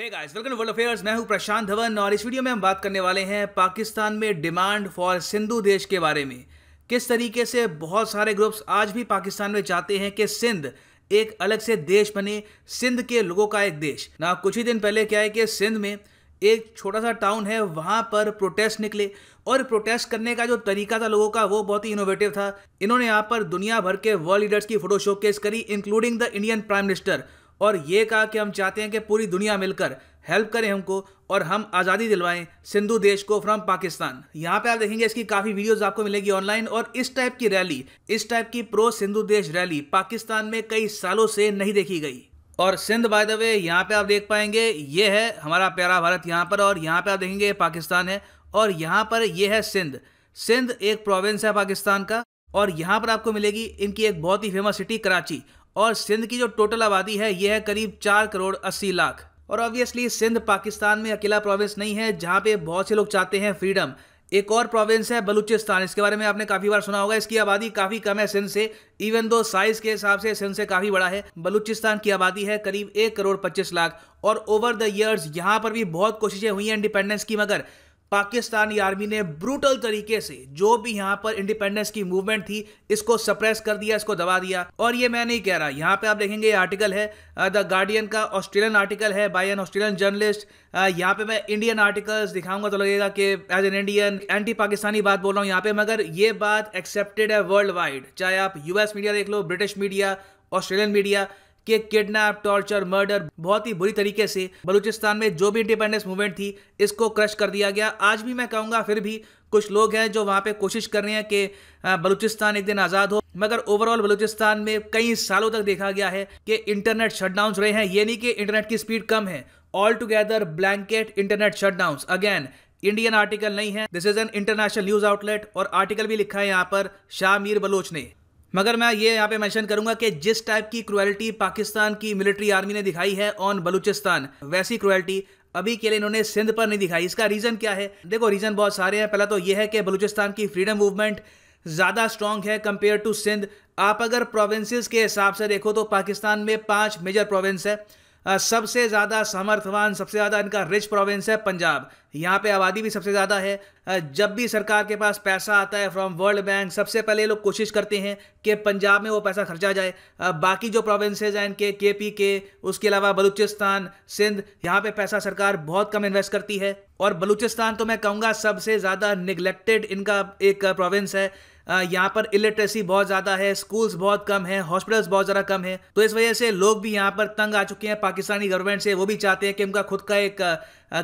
हे guys welcome world affairs मैं हूं प्रशांत धवन और इस वीडियो में हम बात करने वाले हैं पाकिस्तान में डिमांड फॉर सिंधु देश के बारे में किस तरीके से बहुत सारे ग्रुप्स आज भी पाकिस्तान में चाहते हैं कि सिंध एक अलग से देश बने सिंध के लोगों का एक देश ना कुछ ही दिन पहले क्या है कि सिंध में एक छोटा सा टाउन है वहाँ पर प्रोटेस्ट निकले और प्रोटेस्ट करने का जो तरीका था लोगों का वो बहुत ही इनोवेटिव था इन्होंने यहाँ पर दुनिया भर के वर्ल्ड लीडर्स की फोटो शोकेस करी including the Indian prime minister और ये कहा कि हम चाहते हैं कि पूरी दुनिया मिलकर हेल्प करें हमको और हम आज़ादी दिलवाएं सिंधु देश को फ्रॉम पाकिस्तान यहाँ पे आप देखेंगे इसकी काफ़ी वीडियोस आपको मिलेगी ऑनलाइन और इस टाइप की रैली इस टाइप की प्रो सिंधु देश रैली पाकिस्तान में कई सालों से नहीं देखी गई और सिंध बाय द वे यहाँ पे आप देख पाएंगे ये है हमारा प्यारा भारत यहाँ पर और यहाँ पे आप देखेंगे पाकिस्तान है और यहाँ पर ये है सिंध सिंध एक प्रोविंस है पाकिस्तान का और यहाँ पर आपको मिलेगी इनकी एक बहुत ही फेमस सिटी कराची और सिंध की जो टोटल आबादी है यह है करीब चार करोड़ अस्सी लाख और ऑब्वियसली सिंध पाकिस्तान में अकेला प्रोविंस नहीं है जहाँ पे बहुत से लोग चाहते हैं फ्रीडम एक और प्रोविंस है बलूचिस्तान इसके बारे में आपने काफ़ी बार सुना होगा इसकी आबादी काफ़ी कम है सिंध से इवन दो साइज के हिसाब से सिंध से काफ़ी बड़ा है बलूचिस्तान की आबादी है करीब एक करोड़ पच्चीस लाख और ओवर द ईयर्स यहाँ पर भी बहुत कोशिशें हुई हैं इंडिपेंडेंस की मगर पाकिस्तानी आर्मी ने ब्रूटल तरीके से जो भी यहाँ पर इंडिपेंडेंस की मूवमेंट थी इसको सप्रेस कर दिया इसको दबा दिया और ये मैं नहीं कह रहा यहाँ पे आप देखेंगे ये आर्टिकल है द गार्डियन का ऑस्ट्रेलियन आर्टिकल है बाय एन ऑस्ट्रेलियन जर्नलिस्ट यहाँ पे मैं इंडियन आर्टिकल्स दिखाऊंगा तो लगेगा कि as an Indian anti Pakistani बात बोल रहा हूँ यहाँ पे मगर ये बात एक्सेप्टेड है वर्ल्ड वाइड चाहे आप यूएस मीडिया देख लो ब्रिटिश मीडिया ऑस्ट्रेलियन मीडिया कि किडनैप टॉर्चर मर्डर बहुत ही बुरी तरीके से बलूचिस्तान में जो भी इंडिपेंडेंस मूवमेंट थी इसको क्रश कर दिया गया आज भी मैं कहूँगा फिर भी कुछ लोग हैं जो वहाँ पे कोशिश कर रहे हैं कि बलूचिस्तान एक दिन आज़ाद हो मगर ओवरऑल बलूचिस्तान में कई सालों तक देखा गया है कि इंटरनेट शटडाउन रहे हैं ये नहीं कि इंटरनेट की स्पीड कम है all together blanket internet shutdown again Indian article नहीं है this is an international news outlet और आर्टिकल भी लिखा है यहाँ पर शाह मीर बलोच ने मगर मैं ये यहाँ पे मेंशन करूंगा कि जिस टाइप की क्रुएल्टी पाकिस्तान की मिलिट्री आर्मी ने दिखाई है ऑन बलूचिस्तान वैसी क्रुएल्टी अभी के लिए इन्होंने सिंध पर नहीं दिखाई इसका रीज़न क्या है देखो रीज़न बहुत सारे हैं पहला तो यह है कि बलूचिस्तान की फ्रीडम मूवमेंट ज़्यादा स्ट्रांग है कंपेयर टू सिंध आप अगर प्रोविंसेस के हिसाब से देखो तो पाकिस्तान में पांच मेजर प्रोविंस है सबसे ज़्यादा समर्थवान सबसे ज़्यादा इनका रिच प्रोविंस है पंजाब यहाँ पे आबादी भी सबसे ज़्यादा है जब भी सरकार के पास पैसा आता है फ्रॉम वर्ल्ड बैंक सबसे पहले लोग कोशिश करते हैं कि पंजाब में वो पैसा खर्चा जाए बाकी जो प्रोविंसेज हैं इनके के पी के उसके अलावा बलूचिस्तान सिंध यहाँ पे पैसा सरकार बहुत कम इन्वेस्ट करती है और बलूचिस्तान तो मैं कहूँगा सबसे ज़्यादा निगलेक्टेड इनका एक प्रोविंस है यहाँ पर इलिटरेसी बहुत ज़्यादा है स्कूल्स बहुत कम है हॉस्पिटल्स बहुत ज़्यादा कम है तो इस वजह से लोग भी यहाँ पर तंग आ चुके हैं पाकिस्तानी गवर्नमेंट से वो भी चाहते हैं कि उनका खुद का एक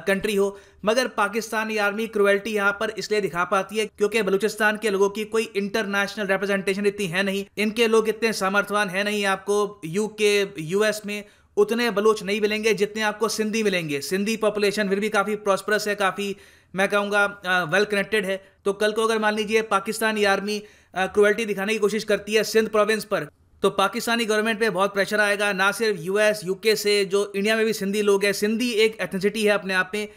कंट्री हो मगर पाकिस्तानी आर्मी क्रुएल्टी यहाँ पर इसलिए दिखा पाती है क्योंकि बलूचिस्तान के लोगों की कोई इंटरनेशनल रिप्रेजेंटेशन इतनी है नहीं इनके लोग इतने सामर्थवान है नहीं आपको यूके यूएस में उतने बलोच नहीं मिलेंगे जितने आपको सिंधी मिलेंगे सिंधी पॉपुलेशन फिर भी काफ़ी प्रॉस्परस है काफ़ी मैं कहूँगा वेल कनेक्टेड है तो कल को अगर मान लीजिए पाकिस्तानी आर्मी क्रुअल्टी दिखाने की कोशिश करती है सिंध प्रोविंस पर तो पाकिस्तानी गवर्नमेंट पे बहुत प्रेशर आएगा ना सिर्फ यूएस यूके से जो इंडिया में भी सिंधी लोग हैं सिंधी एक एथनिसिटी है अपने आप में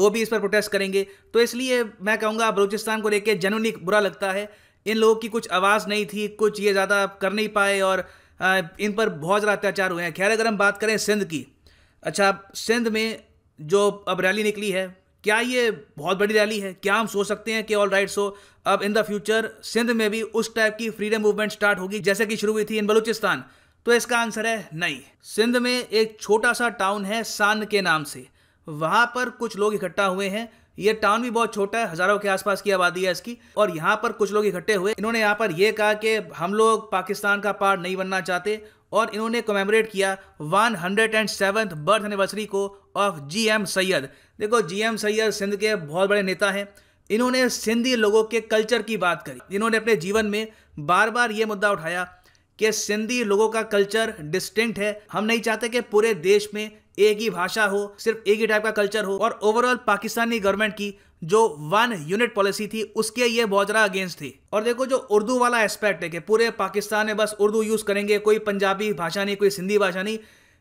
वो भी इस पर प्रोटेस्ट करेंगे तो इसलिए मैं कहूँगा बलूचिस्तान को लेकर जनूनी बुरा लगता है इन लोगों की कुछ आवाज़ नहीं थी कुछ ये ज़्यादा कर नहीं पाए और इन पर बहुत ज़्यादा अत्याचार हुए हैं खैर अगर हम बात करें सिंध की अच्छा सिंध में जो अब रैली निकली है क्या ये बहुत बड़ी रैली है क्या हम सोच सकते हैं कि ऑल राइट सो अब इन द फ्यूचर सिंध में भी उस टाइप की फ्रीडम मूवमेंट स्टार्ट होगी जैसे कि शुरू हुई थी इन बलूचिस्तान तो इसका आंसर है नहीं सिंध में एक छोटा सा टाउन है सान के नाम से वहां पर कुछ लोग इकट्ठा हुए हैं ये टाउन भी बहुत छोटा है हज़ारों के आसपास की आबादी है इसकी और यहाँ पर कुछ लोग इकट्ठे हुए इन्होंने यहाँ पर यह कहा कि हम लोग पाकिस्तान का पार्ट नहीं बनना चाहते और इन्होंने कमेमोरेट किया one hundred and seventh birth anniversary को ऑफ जी एम सैयद देखो जी एम सैयद सिंध के बहुत बड़े नेता हैं इन्होंने सिंधी लोगों के कल्चर की बात करी इन्होंने अपने जीवन में बार बार ये मुद्दा उठाया कि सिंधी लोगों का कल्चर डिस्टिंक्ट है हम नहीं चाहते कि पूरे देश में एक ही भाषा हो सिर्फ एक ही टाइप का कल्चर हो और ओवरऑल पाकिस्तानी गवर्नमेंट की जो वन यूनिट पॉलिसी थी उसके ये बौजरा अगेंस्ट थी और देखो जो उर्दू वाला एस्पेक्ट है कि पूरे पाकिस्तान में बस उर्दू यूज़ करेंगे कोई पंजाबी भाषा नहीं कोई सिंधी भाषा नहीं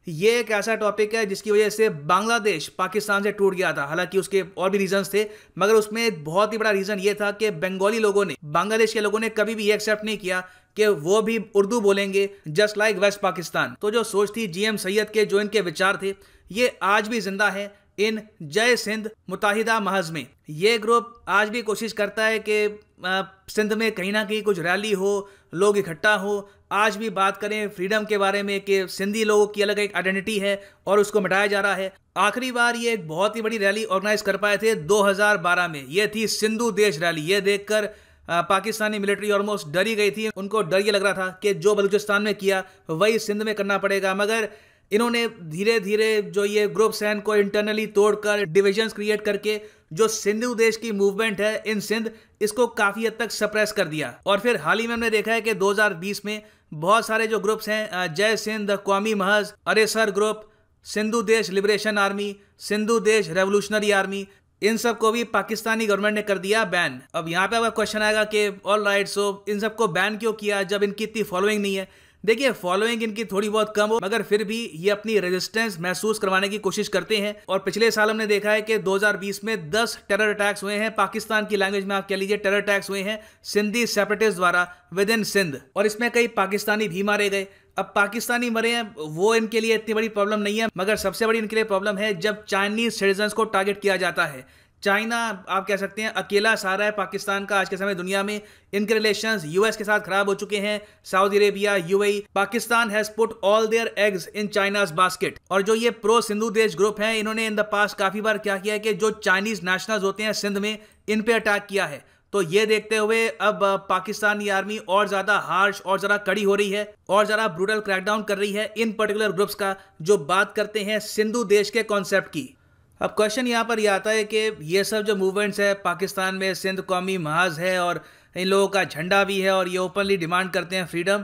ये एक ऐसा टॉपिक है जिसकी वजह से बांग्लादेश पाकिस्तान से टूट गया था हालांकि उसके और भी रीजंस थे मगर उसमें बहुत ही बड़ा रीज़न ये था कि बंगाली लोगों ने बांग्लादेश के लोगों ने कभी भी ये एक्सेप्ट नहीं किया कि वो भी उर्दू बोलेंगे जस्ट लाइक वेस्ट पाकिस्तान तो जो सोच थी जीएम सैयद के जो इनके विचार थे ये आज भी जिंदा है इन जय सिंध मुताहिदा महज में ये ग्रुप आज भी कोशिश करता है कि सिंध में कहीं ना कहीं कुछ रैली हो लोग इकट्ठा हो आज भी बात करें फ्रीडम के बारे में कि सिंधी लोगों की अलग एक आइडेंटिटी है और उसको मिटाया जा रहा है आखिरी बार ये एक बहुत ही बड़ी रैली ऑर्गेनाइज कर पाए थे 2012 में ये थी सिंधु देश रैली ये देखकर पाकिस्तानी मिलिट्री ऑलमोस्ट डरी गई थी उनको डर ये लग रहा था कि जो बलूचिस्तान में किया वही सिंध में करना पड़ेगा मगर इन्होंने धीरे धीरे जो ये ग्रुप्स हैं इनको इंटरनली तोड़कर डिविजन्स क्रिएट करके जो सिंधु देश की मूवमेंट है इन सिंध इसको काफ़ी हद तक सप्रेस कर दिया और फिर हाल ही में हमने देखा है कि 2020 में बहुत सारे जो ग्रुप्स हैं जय सिंध कौमी महज अरेसर ग्रुप सिंधु देश लिबरेशन आर्मी सिंधु देश रेवोल्यूशनरी आर्मी इन सब को भी पाकिस्तानी गवर्नमेंट ने कर दिया बैन अब यहाँ पे आपका क्वेश्चन आएगा कि ऑल राइट सो इन सबको बैन क्यों किया जब इनकी इतनी फॉलोइंग नहीं है देखिए फॉलोइंग इनकी थोड़ी बहुत कम हो मगर फिर भी ये अपनी रेजिस्टेंस महसूस करवाने की कोशिश करते हैं और पिछले साल हमने देखा है कि 2020 में 10 टेरर अटैक्स हुए हैं पाकिस्तान की लैंग्वेज में आप कह लीजिए टेरर अटैक्स हुए हैं सिंधी सेपरेटिस्ट द्वारा विद इन सिंध और इसमें कई पाकिस्तानी भी मारे गए अब पाकिस्तानी मरे हैं वो इनके लिए इतनी बड़ी प्रॉब्लम नहीं है मगर सबसे बड़ी इनके लिए प्रॉब्लम है जब चाइनीज सिटीजन को टारगेट किया जाता है चाइना आप कह सकते हैं अकेला सारा है पाकिस्तान का आज के समय दुनिया में इनके रिलेशन यूएस के साथ खराब हो चुके हैं Saudi Arabia UAE Pakistan has put all their eggs in China's basket और जो ये प्रो सिंधु देश ग्रुप है इन्होंने इन द पास्ट काफी बार क्या किया है कि जो चाइनीज नेशनल्स होते हैं सिंध में इन पे अटैक किया है तो ये देखते हुए अब पाकिस्तानी आर्मी और ज्यादा हार्श और ज्यादा कड़ी हो रही है और ज्यादा ब्रूटल क्रैकडाउन कर रही है इन पर्टिकुलर ग्रुप्स का जो बात करते हैं सिंधु देश के कॉन्सेप्ट की अब क्वेश्चन यहाँ पर यह आता है कि ये सब जो मूवमेंट्स है पाकिस्तान में सिंध कौमी महाज है और इन लोगों का झंडा भी है और ये ओपनली डिमांड करते हैं फ्रीडम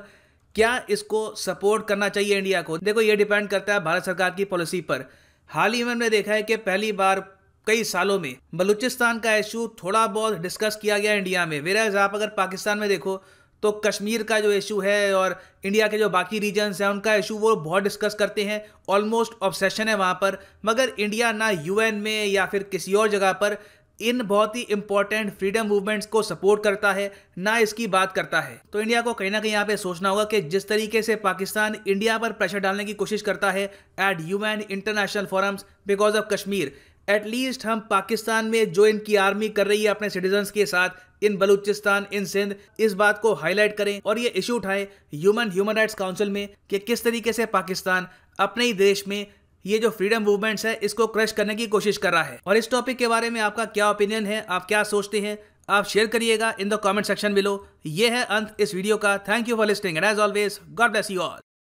क्या इसको सपोर्ट करना चाहिए इंडिया को देखो ये डिपेंड करता है भारत सरकार की पॉलिसी पर हाल ही में हमने देखा है कि पहली बार कई सालों में बलूचिस्तान का इशू थोड़ा बहुत डिस्कस किया गया इंडिया में वेराज आप अगर पाकिस्तान में देखो तो कश्मीर का जो इशू है और इंडिया के जो बाकी रीजन्स हैं उनका इशू वो बहुत डिस्कस करते हैं ऑलमोस्ट ऑब्सेशन है वहाँ पर मगर इंडिया ना यूएन में या फिर किसी और जगह पर इन बहुत ही इंपॉर्टेंट फ्रीडम मूवमेंट्स को सपोर्ट करता है ना इसकी बात करता है तो इंडिया को कहीं ना कहीं यहाँ पे सोचना होगा कि जिस तरीके से पाकिस्तान इंडिया पर प्रेशर डालने की कोशिश करता है at UN international forums because of Kashmir at least हम पाकिस्तान में जो इनकी आर्मी कर रही है अपने सिटीजन्स के साथ इन बलूचिस्तान इन सिंध इस बात को हाईलाइट करें और ये इश्यू उठाए ह्यूमन ह्यूमन राइट्स काउंसिल में कि किस तरीके से पाकिस्तान अपने ही देश में ये जो फ्रीडम मूवमेंट्स है इसको क्रश करने की कोशिश कर रहा है और इस टॉपिक के बारे में आपका क्या ओपिनियन है आप क्या सोचते हैं आप शेयर करिएगा in the comment section below ये है अंत इस वीडियो का thank you for listening and as always God bless you all